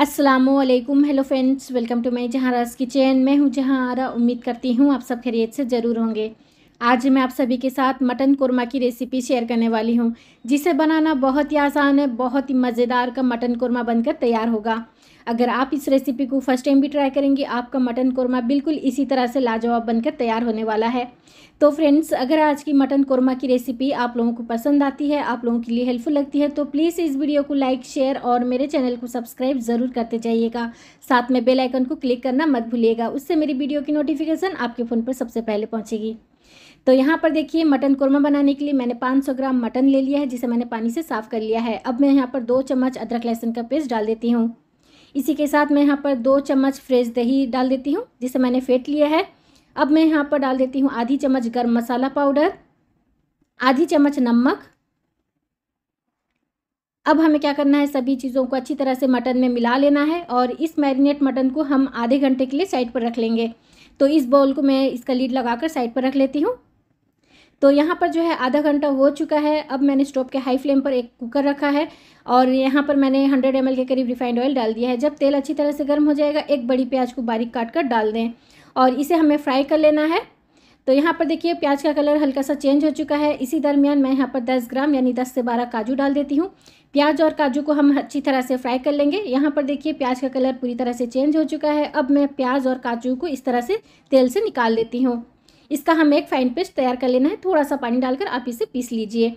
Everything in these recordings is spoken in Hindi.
Aslam hello friends welcome to my रस किचन मैं हूँ जहाँ आरा उम्मीद करती हूँ आप सब खैरियत से ज़रूर होंगे आज मैं आप सभी के साथ मटन कोरमा की रेसिपी शेयर करने वाली हूँ जिसे बनाना बहुत ही आसान है बहुत ही मज़ेदार का मटन कोरमा बनकर तैयार होगा अगर आप इस रेसिपी को फर्स्ट टाइम भी ट्राई करेंगे आपका मटन कौरमा बिल्कुल इसी तरह से लाजवाब बनकर तैयार होने वाला है तो फ्रेंड्स अगर आज की मटन कौरमा की रेसिपी आप लोगों को पसंद आती है आप लोगों के लिए हेल्पफुल लगती है तो प्लीज़ इस वीडियो को लाइक शेयर और मेरे चैनल को सब्सक्राइब ज़रूर करते जाइएगा साथ में बेल आइकन को क्लिक करना मत भूलिएगा उससे मेरी वीडियो की नोटिफिकेशन आपके फ़ोन पर सबसे पहले पहुँचेगी तो यहाँ पर देखिए मटन कोरमा बनाने के लिए मैंने 500 ग्राम मटन ले लिया है जिसे मैंने पानी से साफ़ कर लिया है अब मैं यहाँ पर दो चम्मच अदरक लहसुन का पेस्ट डाल देती हूँ इसी के साथ मैं यहाँ पर दो चम्मच फ्रेश दही डाल देती हूँ जिसे मैंने फेंट लिया है अब मैं यहाँ पर डाल देती हूँ आधी चम्मच गर्म मसाला पाउडर आधी चम्मच नमक अब हमें क्या करना है सभी चीज़ों को अच्छी तरह से मटन में मिला लेना है और इस मैरिनेट मटन को हम आधे घंटे के लिए साइड पर रख लेंगे तो इस बॉल को मैं इसका लीड लगाकर साइड पर रख लेती हूँ तो यहाँ पर जो है आधा घंटा हो चुका है अब मैंने स्टोव के हाई फ्लेम पर एक कुकर रखा है और यहाँ पर मैंने 100 एम के करीब रिफाइंड ऑयल डाल दिया है जब तेल अच्छी तरह से गर्म हो जाएगा एक बड़ी प्याज को बारीक काट कर डाल दें और इसे हमें फ्राई कर लेना है तो यहाँ पर देखिए प्याज का कलर हल्का सा चेंज हो चुका है इसी दरमियान मैं यहाँ पर 10 ग्राम यानी 10 से 12 काजू डाल देती हूँ प्याज और काजू को हम अच्छी तरह से फ्राई कर लेंगे यहाँ पर देखिए प्याज का कलर पूरी तरह से चेंज हो चुका है अब मैं प्याज और काजू को इस तरह से तेल से निकाल लेती हूँ इसका हमें एक फाइन पेस्ट तैयार कर लेना है थोड़ा सा पानी डालकर आप इसे पीस लीजिए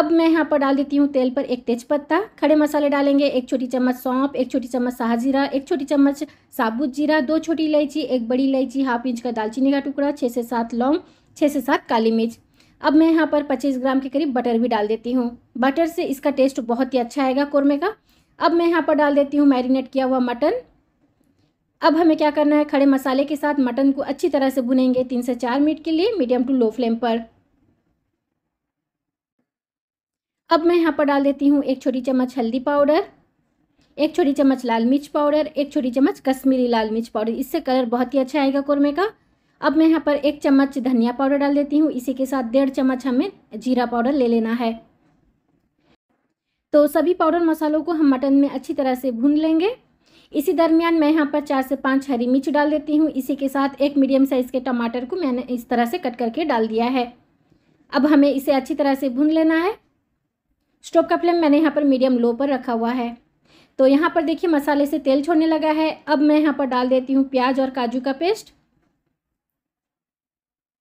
अब मैं यहाँ पर डाल देती हूँ तेल पर एक तेजपत्ता खड़े मसाले डालेंगे एक छोटी चम्मच सौंप एक छोटी चम्मच शाहजीरा एक छोटी चम्मच साबुत जीरा दो छोटी इलायची एक बड़ी इलायची हाफ इंच का दालचीनी का टुकड़ा छः से सात लौंग छः से सात काली मिर्च अब मैं यहाँ पर पच्चीस ग्राम के करीब बटर भी डाल देती हूँ बटर से इसका टेस्ट बहुत ही अच्छा आएगा कौरमे का अब मैं यहाँ पर डाल देती हूँ मैरिनेट किया हुआ मटन अब हमें क्या करना है खड़े मसाले के साथ मटन को अच्छी तरह से भुनेंगे तीन से चार मिनट के लिए मीडियम टू लो फ्लेम पर अब मैं यहाँ पर डाल देती हूँ एक छोटी चम्मच हल्दी पाउडर एक छोटी चम्मच लाल मिर्च पाउडर एक छोटी चम्मच कश्मीरी लाल मिर्च पाउडर इससे कलर बहुत ही अच्छा आएगा कौरमे का अब मैं यहाँ पर एक चम्मच धनिया पाउडर डाल देती हूँ इसी के साथ डेढ़ चम्मच हमें जीरा पाउडर ले लेना है तो सभी पाउडर मसालों को हम मटन में अच्छी तरह से भून लेंगे इसी दरमियान मैं यहाँ पर चार से पाँच हरी मिर्च डाल देती हूँ इसी के साथ एक मीडियम साइज़ के टमाटर को मैंने इस तरह से कट करके डाल दिया है अब हमें इसे अच्छी तरह से भून लेना है स्टोव का फ्लेम मैंने यहाँ पर मीडियम लो पर रखा हुआ है तो यहाँ पर देखिए मसाले से तेल छोड़ने लगा है अब मैं यहाँ पर डाल देती हूँ प्याज और काजू का पेस्ट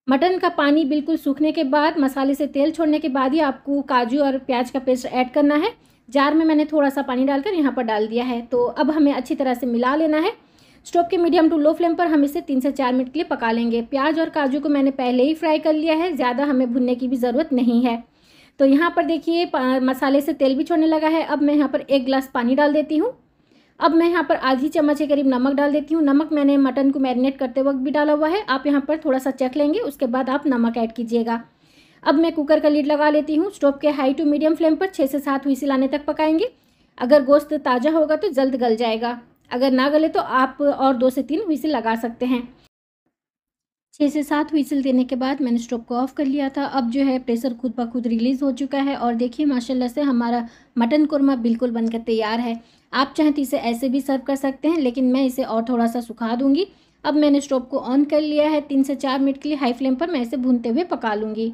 मटन का पानी बिल्कुल सूखने के बाद मसाले से तेल छोड़ने के बाद ही आपको काजू और प्याज का पेस्ट ऐड करना है जार में मैंने थोड़ा सा पानी डालकर यहाँ पर डाल दिया है तो अब हमें अच्छी तरह से मिला लेना है स्टोव के मीडियम टू लो फ्लेम पर हम इसे तीन से चार मिनट के लिए पका लेंगे प्याज और काजू को मैंने पहले ही फ्राई कर लिया है ज़्यादा हमें भुनने की भी ज़रूरत नहीं है तो यहाँ पर देखिए मसाले से तेल भी छोड़ने लगा है अब मैं यहाँ पर एक गिलास पानी डाल देती हूँ अब मैं यहाँ पर आधी चम्मच के करीब नमक डाल देती हूँ नमक मैंने मटन को मैरिनेट करते वक्त भी डाला हुआ है आप यहाँ पर थोड़ा सा चख लेंगे उसके बाद आप नमक ऐड कीजिएगा अब मैं कुकर का लीड लगा लेती हूँ स्टोव के हाई टू मीडियम फ्लेम पर छः से सात हुईसिल आने तक पकाएंगे अगर गोश्त ताज़ा होगा तो जल्द गल जाएगा अगर ना गले तो आप और दो से तीन हुईसिल लगा सकते हैं छः से सात हुईसिल देने के बाद मैंने स्टोव को ऑफ़ कर लिया था अब जो है प्रेशर खुद ब खुद रिलीज़ हो चुका है और देखिए माशाल्लाह से हमारा मटन कौरमा बिल्कुल बनकर तैयार है आप चाहें तो इसे ऐसे भी सर्व कर सकते हैं लेकिन मैं इसे और थोड़ा सा सुखा दूंगी अब मैंने स्टोव को ऑन कर लिया है तीन से चार मिनट के लिए हाई फ्लेम पर मैं इसे भूनते हुए पका लूँगी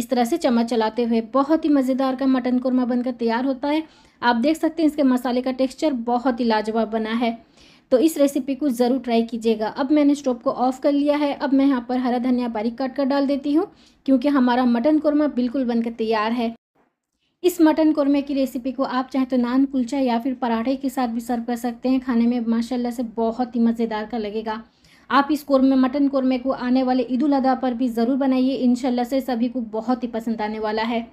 इस तरह से चम्मच चलाते हुए बहुत ही मज़ेदार का मटन कौरमा बनकर तैयार होता है आप देख सकते हैं इसके मसाले का टेक्स्चर बहुत ही लाजवाब बना है तो इस रेसिपी को ज़रूर ट्राई कीजिएगा अब मैंने स्टोव को ऑफ़ कर लिया है अब मैं यहाँ पर हरा धनिया बारीक काट कर डाल देती हूँ क्योंकि हमारा मटन कौरमा बिल्कुल बनकर तैयार है इस मटन कौरमे की रेसिपी को आप चाहे तो नान कुलचा या फिर पराठे के साथ भी सर्व कर सकते हैं खाने में माशाल्लाह से बहुत ही मज़ेदार का लगेगा आप इस कौरमे मटन कौरमे को आने वाले ईद उल अदा पर भी ज़रूर बनाइए इन से सभी को बहुत ही पसंद आने वाला है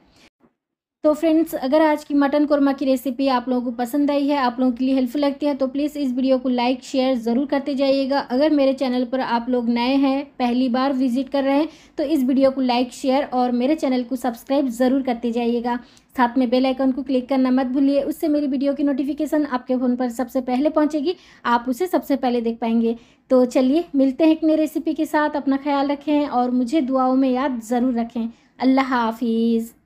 तो फ्रेंड्स अगर आज की मटन कोरमा की रेसिपी आप लोगों को पसंद आई है आप लोगों के लिए हेल्पफुल लगती है तो प्लीज़ इस वीडियो को लाइक शेयर ज़रूर करते जाइएगा अगर मेरे चैनल पर आप लोग नए हैं पहली बार विजिट कर रहे हैं तो इस वीडियो को लाइक शेयर और मेरे चैनल को सब्सक्राइब ज़रूर करते जाइएगा साथ में बेल आइकन को क्लिक करना मत भूलिए उससे मेरी वीडियो की नोटिफिकेशन आपके फ़ोन पर सबसे पहले पहुँचेगी आप उसे सबसे पहले देख पाएंगे तो चलिए मिलते हैं एक नई रेसिपी के साथ अपना ख्याल रखें और मुझे दुआओं में याद ज़रूर रखें अल्लाह हाफिज़